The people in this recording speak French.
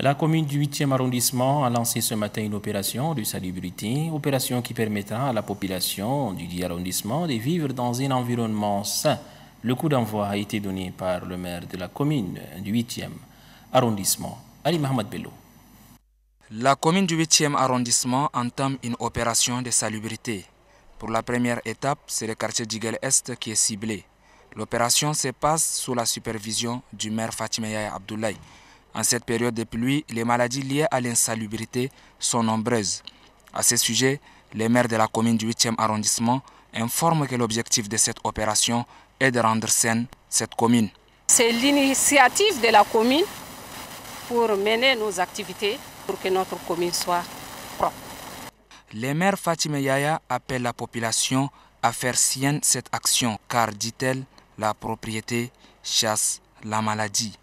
La commune du 8e arrondissement a lancé ce matin une opération de salubrité, opération qui permettra à la population du dit arrondissement de vivre dans un environnement sain. Le coup d'envoi a été donné par le maire de la commune du 8e arrondissement, Ali Mohamed Bello. La commune du 8e arrondissement entame une opération de salubrité. Pour la première étape, c'est le quartier d'Igel Est qui est ciblé. L'opération se passe sous la supervision du maire Fatima Yaya Abdoulaye en cette période de pluie, les maladies liées à l'insalubrité sont nombreuses. À ce sujet, les maires de la commune du 8e arrondissement informent que l'objectif de cette opération est de rendre saine cette commune. C'est l'initiative de la commune pour mener nos activités pour que notre commune soit propre. Les maires Fatima Yaya appellent la population à faire sienne cette action car, dit-elle, la propriété chasse la maladie.